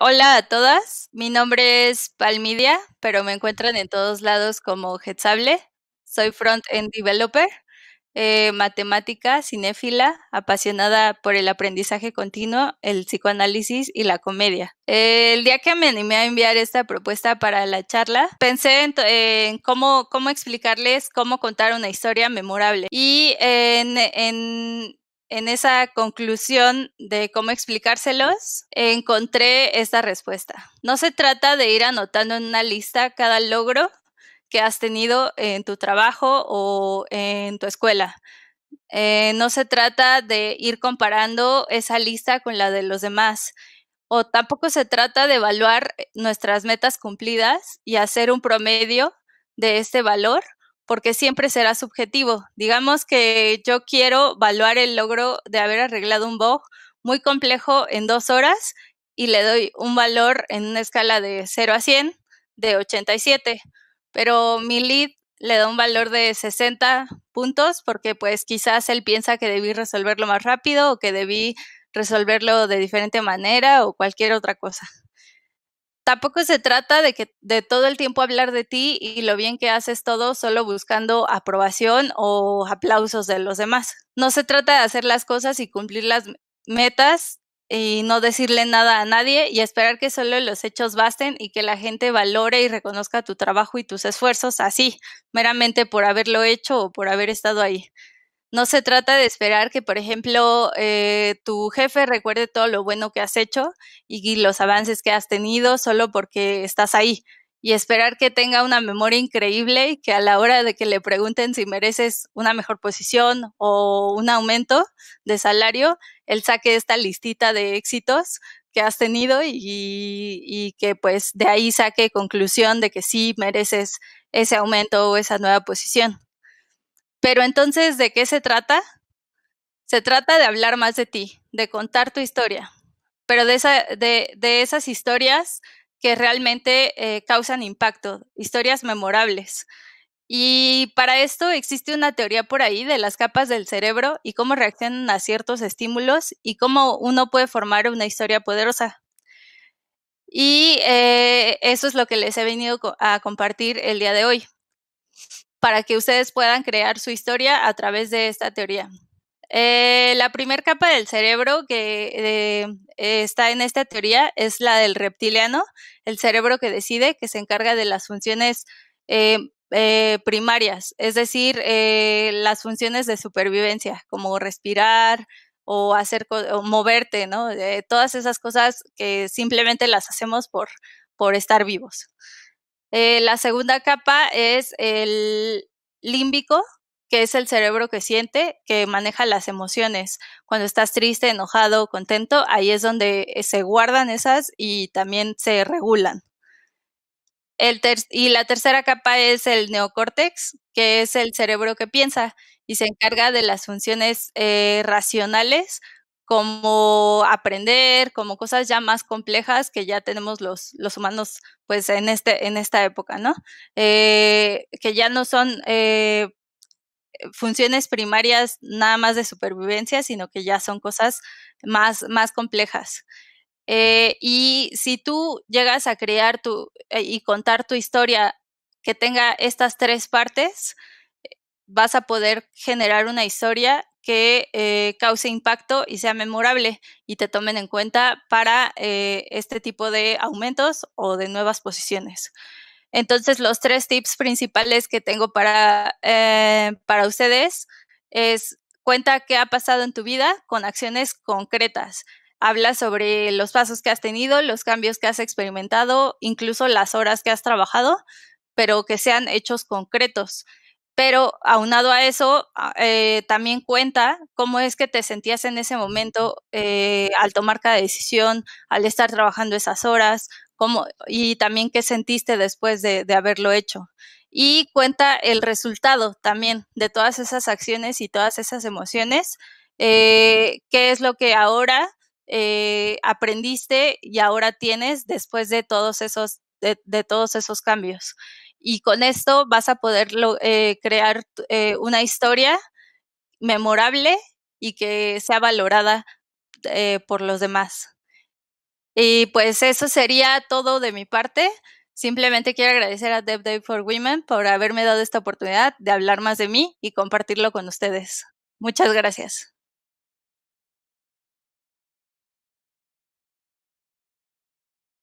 Hola a todas, mi nombre es Palmidia, pero me encuentran en todos lados como Hetzable. Soy front-end developer, eh, matemática, cinéfila, apasionada por el aprendizaje continuo, el psicoanálisis y la comedia. el día que me animé a enviar esta propuesta para la charla, pensé en, cómo, explicarles cómo contar una historia memorable. Y en en esa conclusión de cómo explicárselos, encontré esta respuesta. No se trata de ir anotando en una lista cada logro que has tenido en tu trabajo o en tu escuela. Eh, no se trata de ir comparando esa lista con la de los demás. O tampoco se trata de evaluar eh, nuestras metas cumplidas y hacer un promedio de este valor porque siempre será subjetivo. Digamos que yo quiero evaluar el logro de haber arreglado un bug muy complejo en dos horas y le doy un valor en una escala de 0 a 100 de 87, pero mi lead le da un valor de 60 puntos porque pues quizás él piensa que debí resolverlo más rápido o que debí resolverlo de diferente manera o cualquier otra cosa tampoco se trata de que de todo el tiempo hablar de ti y lo bien que haces todo solo buscando aprobación o aplausos de los demás. No se trata de hacer las cosas y cumplir las metas y no decirle nada a nadie y esperar que solo los hechos basten y que la gente valore y reconozca tu trabajo y tus esfuerzos así, meramente por haberlo hecho o por haber estado ahí. No se trata de esperar que, por ejemplo, eh, tu jefe recuerde todo lo bueno que has hecho y, los avances que has tenido solo porque estás ahí y esperar que tenga una memoria increíble y que a la hora de que le pregunten si mereces una mejor posición o un aumento de salario, él saque esta listita de éxitos que has tenido y que pues de ahí saque conclusión de que sí mereces ese aumento o esa nueva posición. Pero entonces, ¿de qué se trata? Se trata de hablar más de ti, de contar tu historia, pero de, esas historias que realmente eh, causan impacto, historias memorables. Y para esto existe una teoría por ahí de las capas del cerebro y cómo reaccionan a ciertos estímulos y cómo uno puede formar una historia poderosa. Y eh, eso es lo que les he venido a compartir el día de hoy para que ustedes puedan crear su historia a través de esta teoría. Eh, la primera capa del cerebro que eh, eh, está en esta teoría es la del reptiliano, el cerebro que decide, que se encarga de las funciones primarias, es decir, las funciones de supervivencia, como respirar o hacer moverte, ¿no? todas esas cosas que simplemente las hacemos por, por estar vivos. Eh, la segunda capa es el límbico, que es el cerebro que siente, que maneja las emociones. Cuando estás triste, enojado, contento, ahí es donde eh, se guardan esas y también se regulan. y la tercera capa es el neocórtex, que es el cerebro que piensa y se encarga de las funciones eh, racionales como aprender, como cosas ya más complejas que ya tenemos los, los humanos pues en, este, en esta época, ¿no? Eh, que ya no son eh, funciones primarias nada más de supervivencia, sino que ya son cosas más, más complejas. Eh, y si tú llegas a crear tu, y contar tu historia que tenga estas tres partes, vas a poder generar una historia que eh, cause impacto y sea memorable y te tomen en cuenta para eh, este tipo de aumentos o de nuevas posiciones. Entonces, los tres tips principales que tengo para, eh, para ustedes es cuenta qué ha pasado en tu vida con acciones concretas. Habla sobre los pasos que has tenido, los cambios que has experimentado, incluso las horas que has trabajado, pero que sean hechos concretos. Pero aunado a eso, ah, eh, también cuenta cómo es que te sentías en ese momento eh, al tomar cada decisión, al estar trabajando esas horas, cómo, y también qué sentiste después de, haberlo hecho. Y cuenta el resultado también de todas esas acciones y todas esas emociones, eh, qué es lo que ahora aprendiste y ahora tienes después de todos esos, de todos esos cambios. Y con esto vas a poder eh, crear eh, una historia memorable y que sea valorada eh, por los demás. Y pues eso sería todo de mi parte. Simplemente quiero agradecer a Dev Day for Women por haberme dado esta oportunidad de hablar más de mí y compartirlo con ustedes. Muchas gracias.